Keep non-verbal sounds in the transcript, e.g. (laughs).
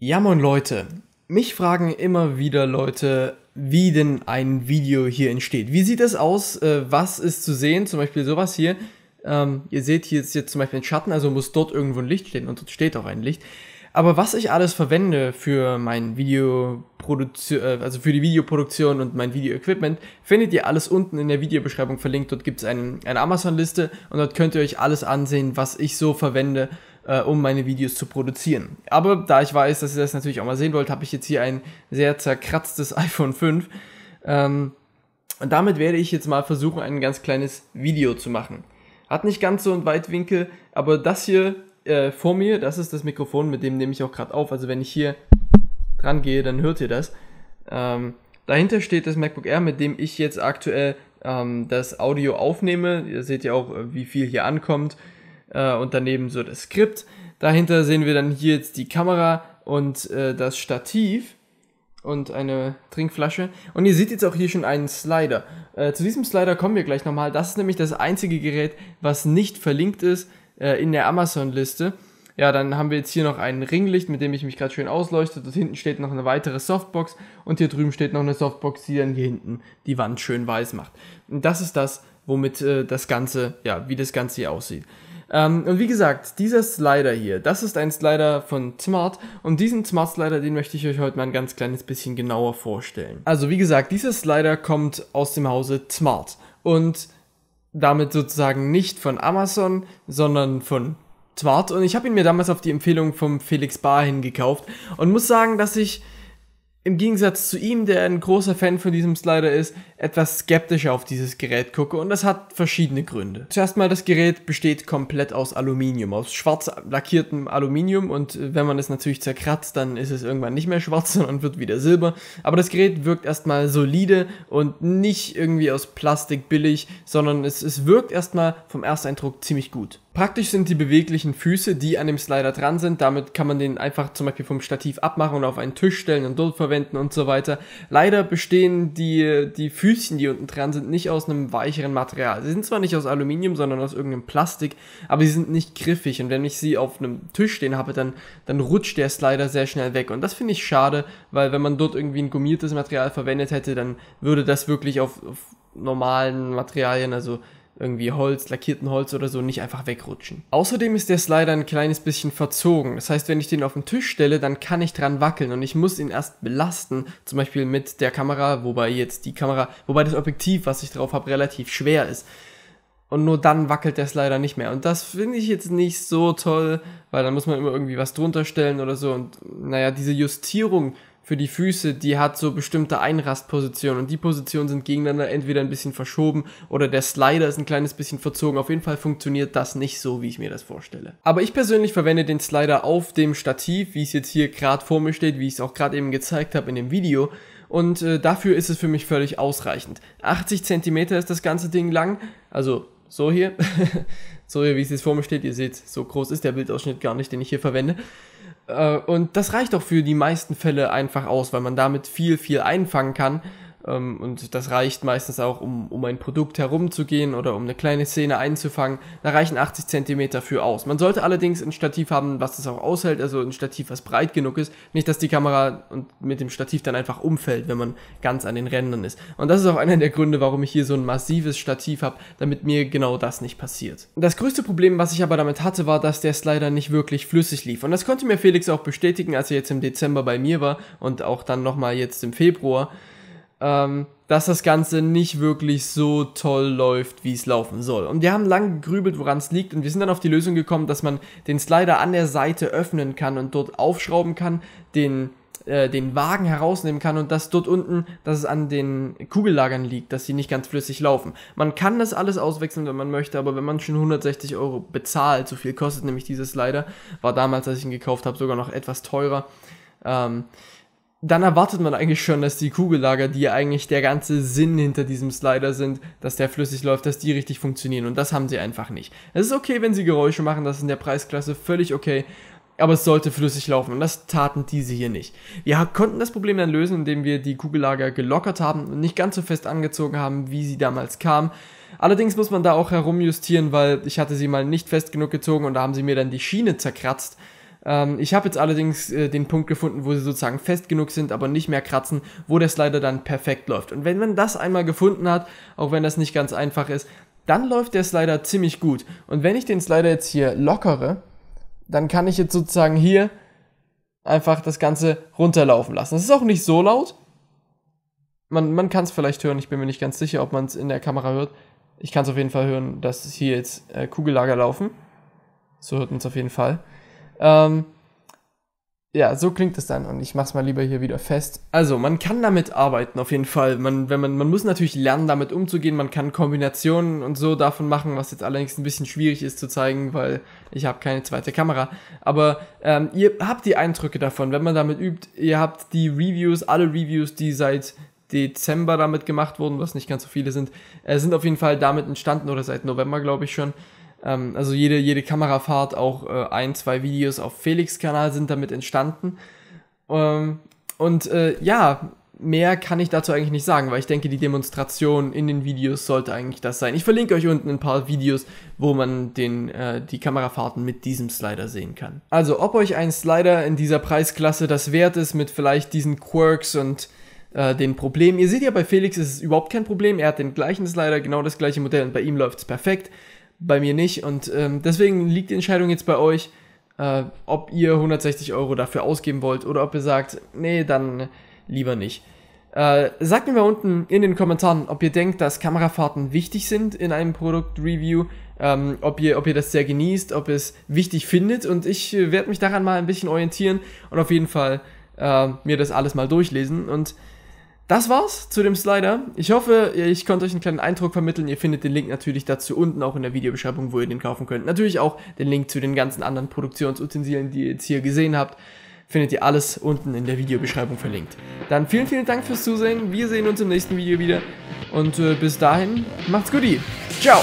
Ja, moin Leute. Mich fragen immer wieder Leute, wie denn ein Video hier entsteht. Wie sieht es aus? Äh, was ist zu sehen? Zum Beispiel sowas hier. Ähm, ihr seht hier ist jetzt zum Beispiel ein Schatten, also muss dort irgendwo ein Licht stehen und dort steht auch ein Licht. Aber was ich alles verwende für mein Video, äh, also für die Videoproduktion und mein Video-Equipment, findet ihr alles unten in der Videobeschreibung verlinkt. Dort gibt es eine Amazon-Liste und dort könnt ihr euch alles ansehen, was ich so verwende äh, um meine Videos zu produzieren. Aber da ich weiß, dass ihr das natürlich auch mal sehen wollt, habe ich jetzt hier ein sehr zerkratztes (laughs) iPhone 5. Ähm, und damit werde ich jetzt mal versuchen, ein ganz kleines Video zu machen. Hat nicht ganz so einen Weitwinkel, aber das hier äh, vor mir, das ist das Mikrofon, mit dem nehme ich auch gerade auf. Also wenn ich hier dran gehe, dann hört ihr das. Ähm, dahinter steht das MacBook Air, mit dem ich jetzt aktuell ähm, das Audio aufnehme. Ihr seht ja auch, äh, wie viel hier ankommt äh, und daneben so das Skript. Dahinter sehen wir dann hier jetzt die Kamera und äh, das Stativ und eine Trinkflasche. Und ihr seht jetzt auch hier schon einen Slider. Äh, zu diesem Slider kommen wir gleich nochmal. Das ist nämlich das einzige Gerät, was nicht verlinkt ist äh, in der Amazon-Liste. Ja, dann haben wir jetzt hier noch ein Ringlicht, mit dem ich mich gerade schön ausleuchte. Dort hinten steht noch eine weitere Softbox und hier drüben steht noch eine Softbox, die dann hier hinten die Wand schön weiß macht. Und das ist das, womit äh, das Ganze, ja, wie das Ganze hier aussieht. Ähm, und wie gesagt, dieser Slider hier, das ist ein Slider von Smart und diesen Smart Slider, den möchte ich euch heute mal ein ganz kleines bisschen genauer vorstellen. Also wie gesagt, dieser Slider kommt aus dem Hause Smart und damit sozusagen nicht von Amazon, sondern von Smart und ich habe ihn mir damals auf die Empfehlung vom Felix Bar hingekauft und muss sagen, dass ich im Gegensatz zu ihm, der ein großer Fan von diesem Slider ist, etwas skeptischer auf dieses Gerät gucke und das hat verschiedene Gründe. Zuerst mal, das Gerät besteht komplett aus Aluminium, aus schwarz lackiertem Aluminium und äh, wenn man es natürlich zerkratzt, dann ist es irgendwann nicht mehr (laughs) schwarz, sondern wird wieder silber. Aber das Gerät wirkt erstmal solide und nicht irgendwie aus Plastik billig, sondern es, es wirkt erstmal vom Ersteindruck ziemlich gut. Praktisch sind die beweglichen Füße, die an dem Slider dran sind. Damit kann man den einfach zum Beispiel vom Stativ abmachen und auf einen Tisch stellen und dort verwenden und so weiter. Leider bestehen die, die Füßchen, die unten dran sind, nicht aus einem weicheren Material. Sie sind zwar nicht aus Aluminium, sondern aus irgendeinem Plastik, aber sie sind nicht griffig. Und wenn ich sie auf einem Tisch stehen habe, dann, dann rutscht der Slider sehr schnell weg. Und das finde ich schade, weil wenn man dort irgendwie ein gummiertes Material verwendet hätte, dann würde das wirklich auf, auf normalen Materialien, also irgendwie Holz, lackierten Holz oder so nicht einfach wegrutschen. Außerdem ist der Slider ein kleines bisschen verzogen. Das heißt, wenn ich den auf den Tisch stelle, dann kann ich dran wackeln und ich muss ihn erst belasten. Zum Beispiel mit der Kamera, wobei jetzt die Kamera, wobei das Objektiv, was ich drauf habe, relativ schwer ist. Und nur dann wackelt der Slider nicht mehr. Und das finde ich jetzt nicht so toll, weil dann muss man immer irgendwie was drunter stellen oder so. Und naja, diese Justierung für die Füße, die hat so bestimmte Einrastpositionen und die Positionen sind gegeneinander entweder ein bisschen verschoben oder der Slider ist ein kleines bisschen verzogen. Auf jeden Fall funktioniert das nicht so, wie ich mir das vorstelle. Aber ich persönlich verwende den Slider auf dem Stativ, wie es jetzt hier gerade vor mir steht, wie ich es auch gerade eben gezeigt habe in dem Video und äh, dafür ist es für mich völlig ausreichend. 80 cm ist das ganze Ding lang, also so hier, (laughs) so hier, wie es jetzt vor mir steht, ihr seht, so groß ist der Bildausschnitt gar nicht, den ich hier verwende. Äh, und das reicht auch für die meisten Fälle einfach aus, weil man damit viel, viel einfangen kann ähm, und das reicht meistens auch, um, um ein Produkt herumzugehen oder um eine kleine Szene einzufangen. Da reichen 80 Zentimeter für aus. Man sollte allerdings ein Stativ haben, was das auch aushält, also ein Stativ, was breit genug ist. Nicht, dass die Kamera und mit dem Stativ dann einfach umfällt, wenn man ganz an den Rändern ist. Und das ist auch einer der Gründe, warum ich hier so ein massives Stativ habe, damit mir genau das nicht passiert. Das größte Problem, was ich aber damit hatte, war, dass der Slider nicht wirklich flüssig lief. Und das konnte mir Felix auch bestätigen, als er jetzt im Dezember bei mir war und auch dann nochmal jetzt im Februar ähm, dass das Ganze nicht wirklich so toll läuft, wie es laufen soll. Und wir haben lange gegrübelt, woran es liegt, und wir sind dann auf die Lösung gekommen, dass man den Slider an der Seite öffnen kann und dort aufschrauben kann, den äh, den Wagen herausnehmen kann und das dort unten, dass es an den Kugellagern liegt, dass sie nicht ganz flüssig laufen. Man kann das alles auswechseln, wenn man möchte, aber wenn man schon 160 Euro bezahlt, so viel kostet nämlich dieses Slider, war damals, als ich ihn gekauft habe, sogar noch etwas teurer. Ähm, dann erwartet man eigentlich schon, dass die Kugellager, die ja eigentlich der ganze Sinn hinter diesem Slider sind, dass der flüssig läuft, dass die richtig funktionieren. Und das haben sie einfach nicht. Es ist okay, wenn sie Geräusche machen, das ist in der Preisklasse völlig okay. Aber es sollte flüssig laufen und das taten diese hier nicht. Wir konnten das Problem dann lösen, indem wir die Kugellager gelockert haben und nicht ganz so fest angezogen haben, wie sie damals kam. Allerdings muss man da auch herumjustieren, weil ich hatte sie mal nicht fest genug gezogen und da haben sie mir dann die Schiene zerkratzt. Ähm, ich habe jetzt allerdings äh, den Punkt gefunden, wo sie sozusagen fest genug sind, aber nicht mehr kratzen, wo der Slider dann perfekt läuft. Und wenn man das einmal gefunden hat, auch wenn das nicht ganz einfach ist, dann läuft der Slider ziemlich gut. Und wenn ich den Slider jetzt hier lockere, dann kann ich jetzt sozusagen hier einfach das Ganze runterlaufen lassen. Das ist auch nicht so laut. Man, man kann es vielleicht hören, ich bin mir nicht ganz sicher, ob man es in der Kamera hört. Ich kann es auf jeden Fall hören, dass hier jetzt äh, Kugellager laufen. So hört man es auf jeden Fall. Ähm, ja, so klingt es dann und ich mach's mal lieber hier wieder fest. Also, man kann damit arbeiten auf jeden Fall. Man, wenn man, man muss natürlich lernen, damit umzugehen. Man kann Kombinationen und so davon machen, was jetzt allerdings ein bisschen schwierig ist zu zeigen, weil ich habe keine zweite Kamera. Aber ähm, ihr habt die Eindrücke davon, wenn man damit übt. Ihr habt die Reviews, alle Reviews, die seit Dezember damit gemacht wurden, was nicht ganz so viele sind, äh, sind auf jeden Fall damit entstanden oder seit November, glaube ich schon. Ähm, also jede, jede Kamerafahrt, auch äh, ein, zwei Videos auf Felix Kanal sind damit entstanden. Ähm, und äh, ja, mehr kann ich dazu eigentlich nicht sagen, weil ich denke, die Demonstration in den Videos sollte eigentlich das sein. Ich verlinke euch unten ein paar Videos, wo man den, äh, die Kamerafahrten mit diesem Slider sehen kann. Also, ob euch ein Slider in dieser Preisklasse das wert ist, mit vielleicht diesen Quirks und äh, den Problemen. Ihr seht ja, bei Felix ist es überhaupt kein Problem. Er hat den gleichen Slider, genau das gleiche Modell und bei ihm läuft es perfekt bei mir nicht. Und ähm, deswegen liegt die Entscheidung jetzt bei euch, äh, ob ihr 160 Euro dafür ausgeben wollt oder ob ihr sagt, nee, dann lieber nicht. Äh, sagt mir mal unten in den Kommentaren, ob ihr denkt, dass Kamerafahrten wichtig sind in einem Produktreview, ähm, ob, ihr, ob ihr das sehr genießt, ob ihr es wichtig findet und ich äh, werde mich daran mal ein bisschen orientieren und auf jeden Fall äh, mir das alles mal durchlesen und das war's zu dem Slider. Ich hoffe, ich konnte euch einen kleinen Eindruck vermitteln. Ihr findet den Link natürlich dazu unten auch in der Videobeschreibung, wo ihr den kaufen könnt. Natürlich auch den Link zu den ganzen anderen Produktionsutensilien, die ihr jetzt hier gesehen habt, findet ihr alles unten in der Videobeschreibung verlinkt. Dann vielen, vielen Dank fürs Zusehen. Wir sehen uns im nächsten Video wieder. Und äh, bis dahin, macht's gut. Ciao.